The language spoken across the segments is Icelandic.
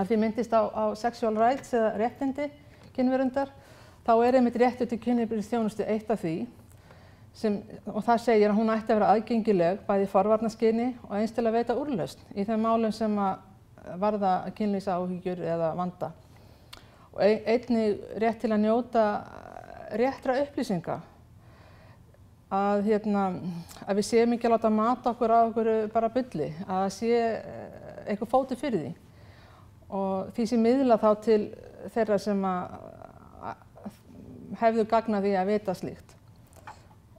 að því myndist á, á sexual rights eða réttindi kynverundar, þá er einmitt réttu til kynverundar þjónustu eitt af því sem, og það segir að hún ætti að vera aðgengileg bæði forvarnaskyni og einst til að veita úrlaust í þeim málum sem að varða kynlýsa áhyggjur eða vanda. Og einni rétt til að njóta réttra upplýsinga að, hérna, að við séum ekki að láta mata okkur á okkur bara bylli, að sé eh, eitthvað fóti fyrir því og því sem miðla þá til þeirra sem hefðu gagnað því að vita slíkt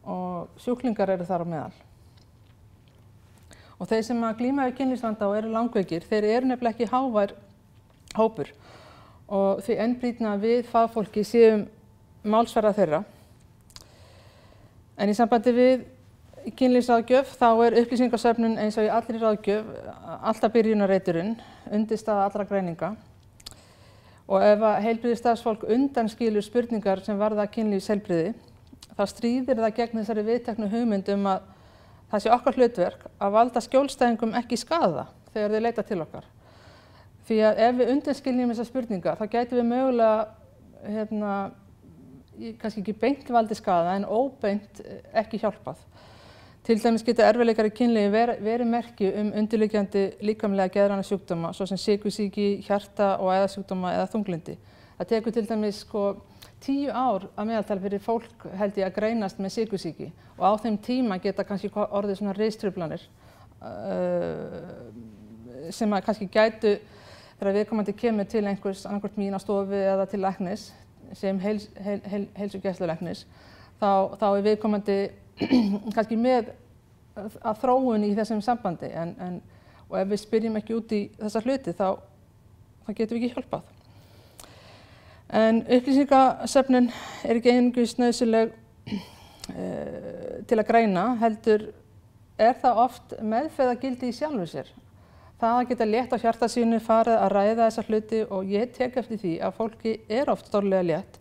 og sjúklingar eru þar á meðal. Og þeir sem að glýmaðu kynlýsvanda og eru langveikir, þeir eru nefnilega ekki hávær hópur og því ennbrýtna við fagfólki séum málsverða þeirra. En í sambandi við kynlýsraðgjöf þá er upplýsingarsöfnun eins og í allir ráðgjöf alltaf byrjunarreiturinn undirstaða allra greininga og ef að heilbriðistafsfólk undan skilur spurningar sem varða að kynlífi selbriði þá stríðir það gegn þessari viðteknu hugmynd um að það sé okkar hlutverk að valda skjólstæðingum ekki skada þegar þeir leita til okkar. Því að ef við undanskiljum þessar spurningar þá gæti við mögulega hérna, kannski ekki beint valdi skada en óbeint eh, ekki hjálpað. Til dæmis geta erfileikari kynlegi verið veri merki um undirleikjandi líkamlega geðræna sjúkdóma svo sem síkusíki, hjarta og æðasjúkdóma eða þunglindi. Það tekur til dæmis sko tíu ár að meðaltal fyrir fólk held ég að greinast með síkusíki og á þeim tíma geta kannski orðið svona reiströflanir uh, sem að kannski gætu þegar viðkomandi kemur til einhvers annarkort mín á stofi eða til læknis sem heils, heil, heil, heilsugjæsluleiknis þá, þá er viðkomandi kannski með að þróun í þessum sambandi en, en, og ef við spyrjum ekki út í þessa hluti þá, þá getum við ekki hjálpað. En upplýsingasöfnun er ekki einhvers nöðsileg uh, til að græna heldur er það oft meðfeðagildi í sjálfu sér. Það að geta létt á hjarta sínu, farið að ræða þessa hluti og ég tek eftir því að fólki er oft stórlega létt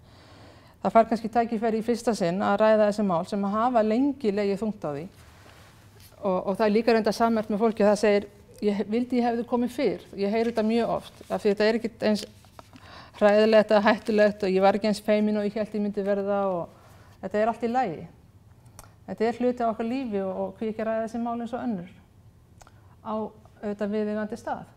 það far kannski tækifæri í fyrsta sinn að ræða þessi mál sem að hafa lengi legið þungt á því og, og það er líka reynda samverð með fólki og það segir ég vildi ég hefði komið fyrr, ég heyr þetta mjög oft af því þetta er ekkert eins hræðilegt eða hættulegt og ég var ekki eins feimin og ég held ég myndi verða og þetta er allt í lægi. Þetta er hluti á okkar lífi og, og hví ekki ræða þessi mál eins og önnur á auðvitað viðvingandi stað.